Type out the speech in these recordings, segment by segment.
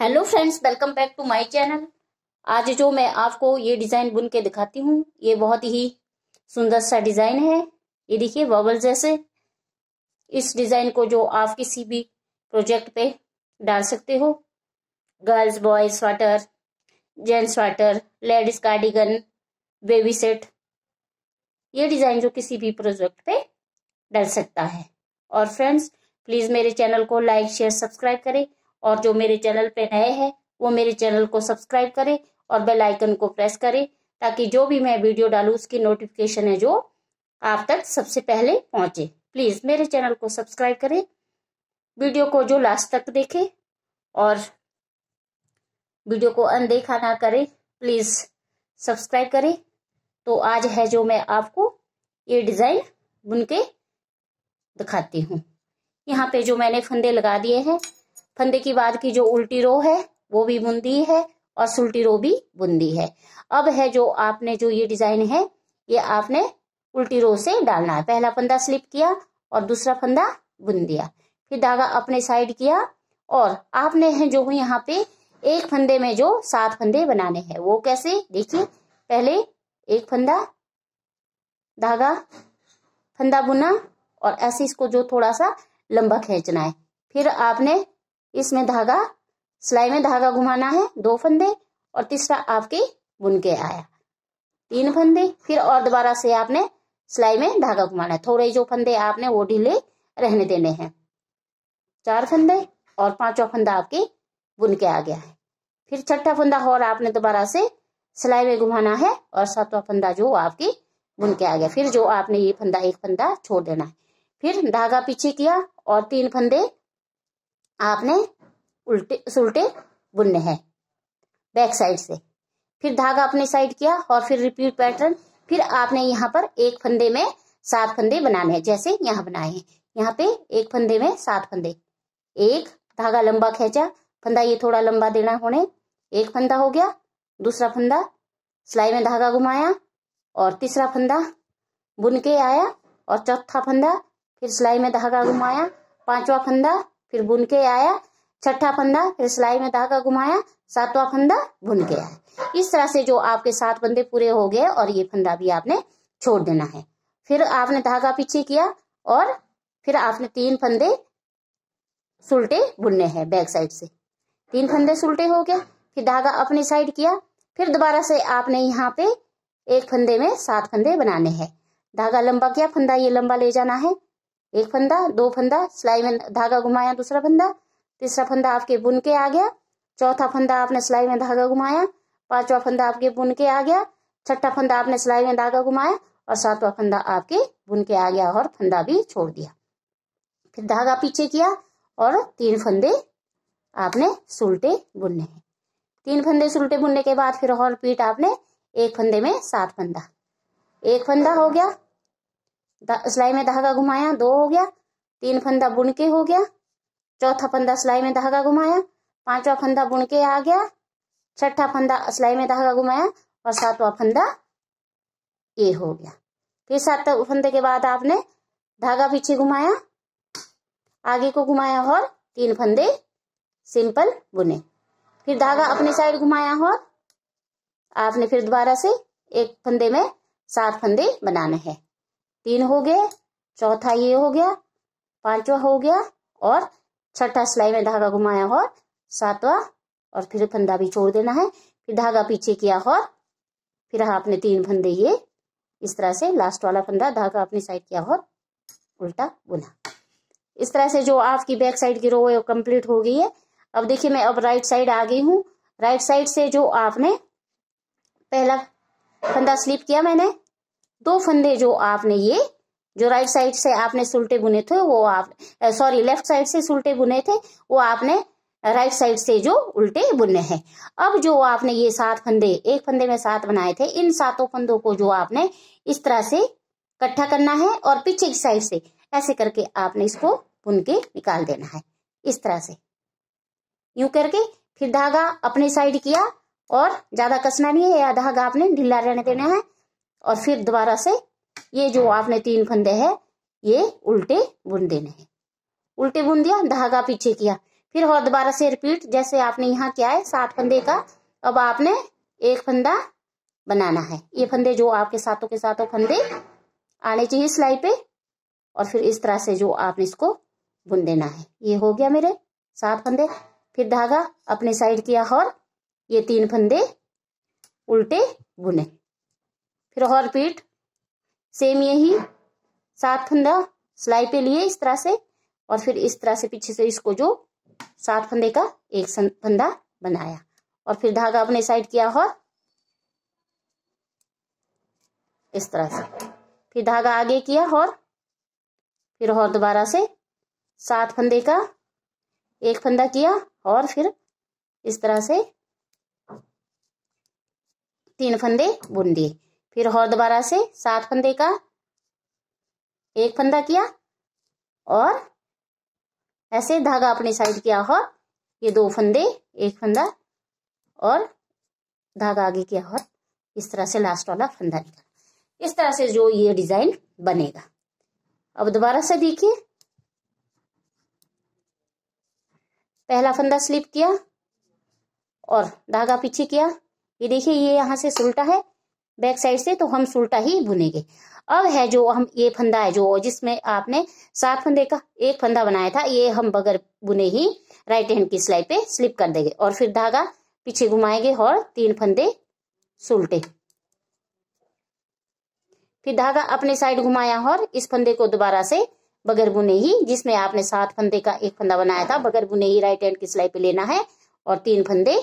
hello friends welcome back to my channel आज जो मैं आपको ये डिज़ाइन बुन के दिखाती हूँ ये बहुत ही सुंदर सा डिज़ाइन है ये देखिए बबल जैसे इस डिज़ाइन को जो आप किसी भी प्रोजेक्ट पे डाल सकते हो girls boys sweater gents sweater ladies cardigan baby set ये डिज़ाइन जो किसी भी प्रोजेक्ट पे डाल सकता है और फ्रेंड्स प्लीज़ मेरे चैनल को लाइक शेयर सब्सक्राइब करें और जो मेरे चैनल पे नए हैं वो मेरे चैनल को सब्सक्राइब करें और बेल आइकन को प्रेस करें ताकि जो भी मैं वीडियो डालूँ उसकी नोटिफिकेशन है जो आप तक सबसे पहले पहुँचे प्लीज़ मेरे चैनल को सब्सक्राइब करें वीडियो को जो लास्ट तक देखें और वीडियो को अनदेखा ना करें प्लीज़ सब्सक्राइब करें तो आज है जो मैं आपको ये डिज़ाइन बुन के दिखाती हूँ यहाँ पे जो मैंने फंदे लगा दिए हैं फंदे की बाद की जो उल्टी रो है वो भी बुंदी है और सुल्टी रो भी बुंदी है अब है जो आपने जो ये डिजाइन है ये आपने उल्टी रो से डालना है पहला फंदा स्लिप किया और दूसरा फंदा बुन दिया फिर धागा अपने साइड किया और आपने है जो यहाँ पे एक फंदे में जो सात फंदे बनाने हैं वो कैसे देखिए पहले एक फंदा धागा फंदा बुना और ऐसे इसको जो थोड़ा सा लंबा खींचना है फिर आपने इसमें धागा सिलाई में धागा घुमाना है दो फंदे और तीसरा आपके बुन के आया तीन फंदे फिर और दोबारा से आपने सिलाई में धागा घुमाना है थोड़े जो फंदे आपने वो ढीले रहने देने हैं चार फंदे और पांचवा फंदा आपके बुन के आ गया है फिर छठा फंदा और आपने दोबारा से सिलाई में घुमाना है और सातवा फंदा जो आपकी बुन के आ गया फिर जो आपने ये फंदा एक फंदा छोड़ देना है फिर धागा पीछे किया और तीन फंदे आपने उल्टे सुलटे बुनने हैं बैक साइड से फिर धागा अपने साइड किया और फिर रिपीट पैटर्न फिर आपने यहाँ पर एक फंदे में सात फंदे बनाने हैं जैसे यहाँ बनाए हैं यहाँ पे एक फंदे में सात फंदे एक धागा लंबा खेचा फंदा ये थोड़ा लंबा देना होने एक फंदा हो गया दूसरा फंदा सिलाई में धागा घुमाया और तीसरा फंदा बुन के आया और चौथा फंदा फिर सिलाई में धागा घुमाया पांचवा फंदा फिर बुन के आया छठा फंदा फिर सिलाई में धागा घुमाया सातवां फंदा बुन के आया इस तरह से जो आपके सात फंदे पूरे हो गए और ये फंदा भी आपने छोड़ देना है फिर आपने धागा पीछे किया और फिर आपने तीन फंदे सुलटे बुनने हैं बैक साइड से तीन फंदे सुलटे हो गया फिर धागा अपनी साइड किया फिर दोबारा से आपने यहाँ पे एक फंदे में सात फंदे बनाने हैं धागा लंबा किया फंदा ये लंबा ले जाना है एक फंदा दो फंदा सिलाई में धागा घुमाया दूसरा फंदा तीसरा फंदा आपके बुन के आ गया चौथा फंदा आपने सिलाई में धागा घुमाया पांचवा फंदा आपके बुन के आ गया छठा फंदा आपने सिलाई में धागा घुमाया और सातवा फंदा आपके बुन के आ गया और फंदा भी छोड़ दिया फिर धागा पीछे किया और तीन फंदे आपने सुलटे बुनने हैं तीन फंदे सुलटे बुनने के बाद फिर और पीठ आपने एक फंदे में सात फंदा एक फंदा हो गया सिलाई में धागा घुमाया दो हो गया तीन फंदा बुन के हो गया चौथा फंदा सिलाई में धागा घुमाया पांचवा फंदा बुन के आ गया छठा फंदा सिलाई में धागा घुमाया और सातवा फंदा ये हो गया फिर सात फंदे के बाद आपने धागा पीछे घुमाया आगे को घुमाया और तीन फंदे सिंपल बुने फिर धागा अपनी साइड घुमाया और आपने फिर दोबारा से एक फंदे में सात फंदे बनाने हैं तीन हो गए चौथा ये हो गया पांचवा हो गया और छठा सिलाई में धागा घुमाया और सातवा और फिर फंदा भी छोड़ देना है फिर धागा पीछे किया और फिर आपने हाँ, तीन फंदे ये इस तरह से लास्ट वाला फंदा धागा अपनी साइड किया और उल्टा बुना इस तरह से जो आपकी बैक साइड की रो है कंप्लीट हो गई है अब देखिए मैं अब राइट साइड आ गई हूँ राइट साइड से जो आपने पहला फंदा स्लिप किया मैंने दो तो फंदे जो आपने ये जो राइट साइड से आपने सुलटे बुने थे वो आप सॉरी लेफ्ट साइड से सुलटे बुने थे वो आपने राइट साइड से जो उल्टे बुने हैं अब जो आपने ये सात फंदे एक फंदे में सात बनाए थे इन सातों फंदों को जो आपने इस तरह से इकट्ठा करना है और पीछे की साइड से ऐसे करके आपने इसको बुन के निकाल देना है इस तरह से यू करके फिर धागा अपने साइड किया और ज्यादा कसना नहीं है या धागा आपने ढीला रहने देना है और फिर दोबारा से ये जो आपने तीन फंदे है ये उल्टे बुन देने हैं उल्टे बुन दिया धागा पीछे किया फिर और दोबारा से रिपीट जैसे आपने यहाँ किया है सात फंदे का अब आपने एक फंदा बनाना है ये फंदे जो आपके साथों के साथों फंदे आने चाहिए सिलाई पे और फिर इस तरह से जो आपने इसको बुन देना है ये हो गया मेरे सात फंदे फिर धागा अपने साइड किया और ये तीन फंदे उल्टे बुने फिर और पीठ सेम यही सात फंदा सिलाई पे लिए इस तरह से और फिर इस तरह से पीछे से इसको जो सात फंदे का एक फंदा बनाया और फिर धागा अपने साइड किया और इस तरह से फिर धागा आगे किया और फिर और दोबारा से सात फंदे का एक फंदा किया और फिर इस तरह से तीन फंदे बुन दिए फिर और दोबारा से सात फंदे का एक फंदा किया और ऐसे धागा अपनी साइड किया और ये दो फंदे एक फंदा और धागा आगे किया और इस तरह से लास्ट वाला फंदा निकाला इस तरह से जो ये डिजाइन बनेगा अब दोबारा से देखिए पहला फंदा स्लिप किया और धागा पीछे किया ये देखिए ये यहां से उल्टा है बैक साइड से तो हम सुलटा ही बुनेंगे अब है जो हम ये फंदा है जो जिसमें आपने सात फंदे का एक फंदा बनाया था ये हम बगैर बुने ही राइट हैंड की सिलाई पे स्लिप कर देंगे और फिर धागा पीछे घुमाएंगे और तीन फंदे सुलटे फिर धागा अपने साइड घुमाया और इस फंदे को दोबारा से बगैर बुने ही जिसमें आपने सात फंदे का एक फंदा बनाया था बगैर बुने ही राइट हैंड की सिलाई पे लेना है और तीन फंदे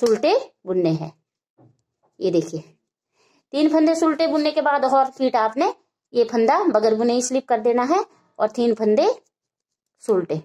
सुलटे बुनने हैं ये देखिए तीन फंदे सुलटे बुनने के बाद और फिट आपने ये फंदा बगैर बुने ही स्लिप कर देना है और तीन फंदे सुलटे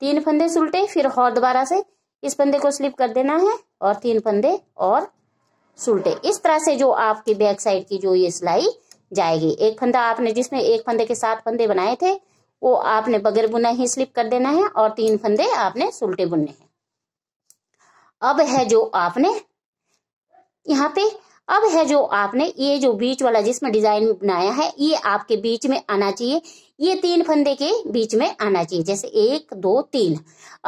तीन फंदे सुलटे फिर और दोबारा से इस फंदे को स्लिप कर देना है और तीन फंदे और सुलटे इस तरह से जो आपकी बैक साइड की जो ये सिलाई जाएगी एक फंदा आपने जिसमें एक फंदे के सात फंदे बनाए थे वो आपने बगैर बुना ही स्लिप कर देना है और तीन फंदे आपने सुलटे बुनने हैं अब है जो आपने यहाँ पे अब है जो आपने ये जो बीच वाला जिसमें डिजाइन बनाया है ये आपके बीच में आना चाहिए ये तीन फंदे के बीच में आना चाहिए जैसे एक दो तीन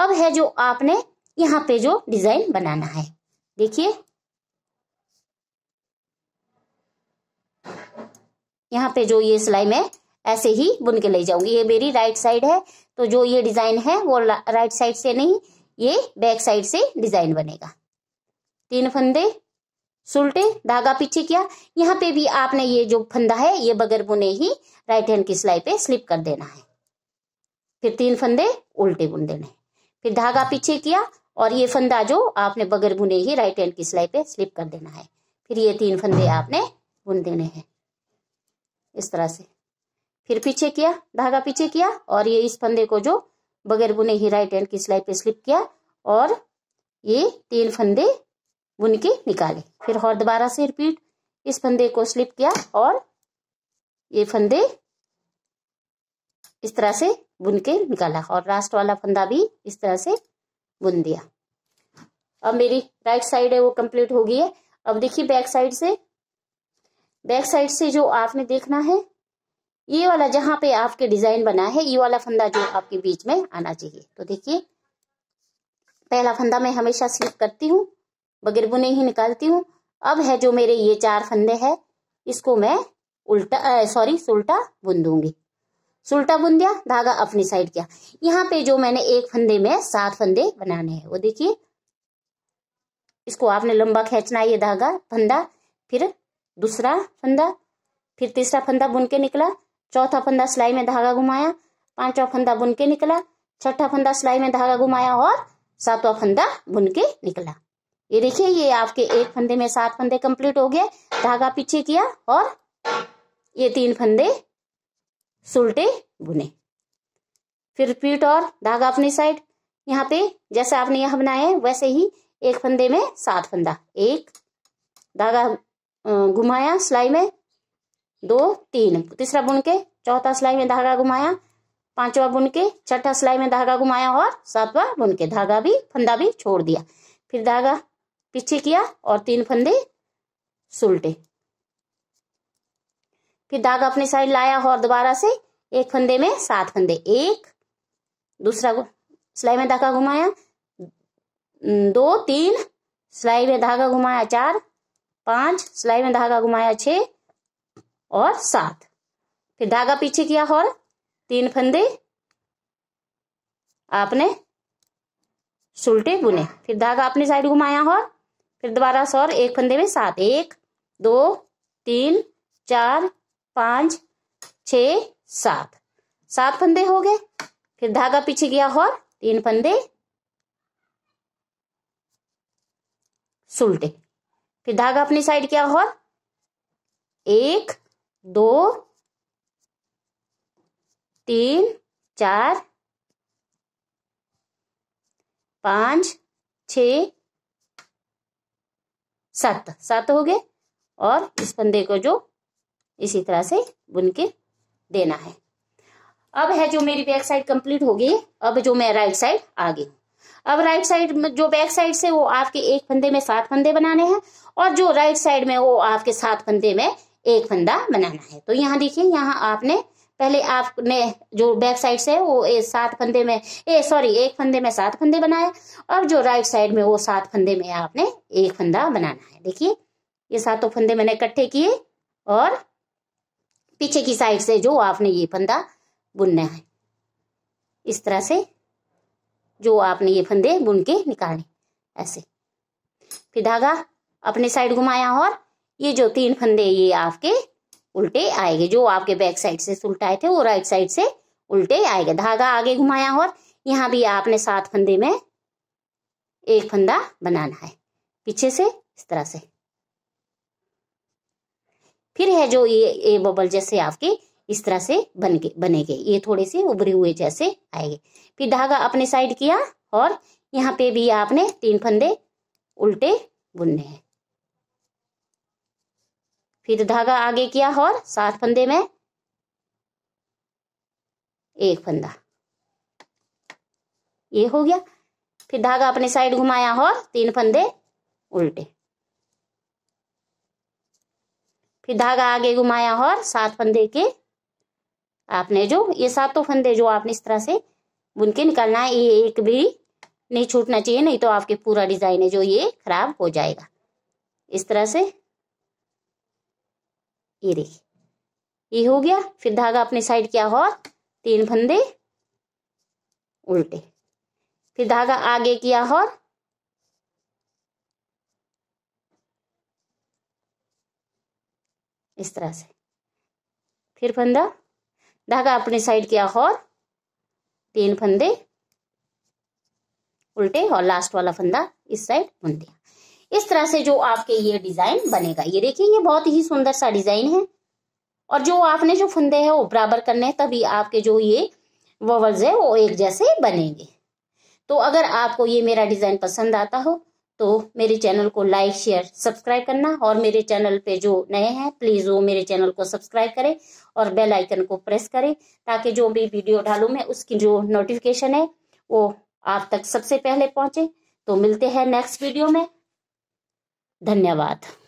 अब है जो आपने यहाँ पे जो डिजाइन बनाना है देखिए यहाँ पे जो ये सिलाई में ऐसे ही बुन के ले जाऊंगी ये मेरी राइट साइड है तो जो ये डिजाइन है वो राइट साइड से नहीं ये बैक साइड से डिजाइन बनेगा तीन फंदे सुलटे धागा पीछे किया यहाँ पे भी आपने ये जो फंदा है ये बगैर बुने ही राइट हैंड की सिलाई पे स्लिप कर देना है फिर तीन फंदे उल्टे बुन देने फिर धागा पीछे किया और ये फंदा जो आपने बगैर बुने ही राइट हैंड की सिलाई पे स्लिप कर देना है फिर ये तीन फंदे आपने बुन देने हैं इस तरह से फिर पीछे किया धागा पीछे किया और ये इस फंदे को जो बगैर बुने ही राइट हैंड की सिलाई पे स्लिप किया और ये तीन फंदे बुन के निकाले फिर और दोबारा से रिपीट इस फंदे को स्लिप किया और ये फंदे इस तरह से बुन के निकाला और लास्ट वाला फंदा भी इस तरह से बुन दिया अब मेरी राइट साइड है वो कंप्लीट हो गई है अब देखिए बैक साइड से बैक साइड से जो आपने देखना है ये वाला जहां पे आपके डिजाइन बना है ये वाला फंदा जो आपके बीच में आना चाहिए तो देखिए पहला फंदा मैं हमेशा स्लिप करती हूँ बगैर बुने ही निकालती हूँ अब है जो मेरे ये चार फंदे है इसको मैं उल्टा सॉरी सुल्टा बुन दूंगी सुल्टा बुन दिया धागा अपनी साइड किया यहाँ पे जो मैंने एक फंदे में सात फंदे बनाने हैं वो देखिए इसको आपने लंबा खींचना है ये धागा फंदा फिर दूसरा फंदा फिर तीसरा फंदा बुन के निकला चौथा फंदा सिलाई में धागा घुमाया पांचवा फंदा बुन के निकला छठा फंदा सिलाई में धागा घुमाया और सातवा फंदा बुन के निकला ये देखिए ये आपके एक फंदे में सात फंदे कंप्लीट हो गए धागा पीछे किया और ये तीन फंदे सुलटे बुने फिर रिपीट और धागा अपनी साइड यहाँ पे जैसे आपने यह बनाया है वैसे ही एक फंदे में सात फंदा एक धागा घुमाया सिलाई में दो तीन तीसरा बुन के चौथा सिलाई में धागा घुमाया पांचवा बुन के छठा सिलाई में धागा घुमाया और सातवा बुन के धागा भी फंदा भी छोड़ दिया फिर धागा पीछे किया और तीन फंदे सुलटे फिर धागा अपनी साइड लाया और दोबारा से एक फंदे में सात फंदे एक दूसरा सिलाई में धागा घुमाया दो तीन सिलाई में धागा घुमाया चार पांच सिलाई में धागा घुमाया छ और सात फिर धागा पीछे किया और तीन फंदे आपने सुलटे बुने फिर धागा अपनी साइड घुमाया और फिर दोबारा सौ और एक फंदे में सात एक दो तीन चार पांच छ सात सात फंदे हो गए फिर धागा पीछे गया और तीन फंदे सुलटे फिर धागा अपनी साइड किया और एक दो तीन चार पांच छ सात सात हो गए और इस फंदे को जो इसी तरह से बुन के देना है अब है जो मेरी बैक साइड कंप्लीट हो गई अब जो मैं राइट साइड आ गई अब राइट साइड में जो बैक साइड से वो आपके एक फंदे में सात फंदे बनाने हैं और जो राइट साइड में वो आपके सात फंदे में एक फंदा बनाना है तो यहाँ देखिए यहाँ आपने पहले आपने जो बैक साइड से वो ए, सात फंदे में ए सॉरी एक फंदे में सात फंदे बनाए और जो राइट साइड में वो सात फंदे में आपने एक फंदा बनाना है देखिए ये सातों फंदे मैंने इकट्ठे किए और पीछे की साइड से जो आपने ये फंदा बुनना है इस तरह से जो आपने ये फंदे बुन के निकाले ऐसे फिर धागा अपने साइड घुमाया और ये जो तीन फंदे ये आपके उल्टे आएंगे जो आपके बैक साइड से सुलटाए थे वो राइट साइड से उल्टे आएगा धागा आगे घुमाया और यहाँ भी आपने सात फंदे में एक फंदा बनाना है पीछे से इस तरह से फिर है जो ये ए बबल जैसे आपके इस तरह से बन गए बनेंगे ये थोड़े से उभरे हुए जैसे आएंगे फिर धागा अपने साइड किया और यहाँ पे भी आपने तीन फंदे उल्टे बुनने हैं फिर धागा आगे किया और सात फंदे में एक फंदा ये हो गया फिर धागा अपने साइड घुमाया और तीन फंदे उल्टे फिर धागा आगे घुमाया और सात फंदे के आपने जो ये सातों फंदे जो आपने इस तरह से बुन के निकालना है ये एक भी नहीं छूटना चाहिए नहीं तो आपके पूरा डिजाइन है जो ये खराब हो जाएगा इस तरह से ये देखिए ये हो गया फिर धागा अपने साइड क्या हो तीन फंदे उल्टे फिर धागा आगे किया और इस तरह से फिर फंदा धागा अपने साइड किया और तीन फंदे उल्टे और लास्ट वाला फंदा इस साइड बुन दिया इस तरह से जो आपके ये डिजाइन बनेगा ये देखिए ये बहुत ही सुंदर सा डिजाइन है और जो आपने जो फंदे हैं वो बराबर करने हैं तभी आपके जो ये ववल्स है वो एक जैसे बनेंगे तो अगर आपको ये मेरा डिज़ाइन पसंद आता हो तो मेरे चैनल को लाइक शेयर सब्सक्राइब करना और मेरे चैनल पे जो नए हैं प्लीज़ वो मेरे चैनल को सब्सक्राइब करें और बेल आइकन को प्रेस करें ताकि जो भी वीडियो डालू मैं उसकी जो नोटिफिकेशन है वो आप तक सबसे पहले पहुंचे तो मिलते हैं नेक्स्ट वीडियो में धन्यवाद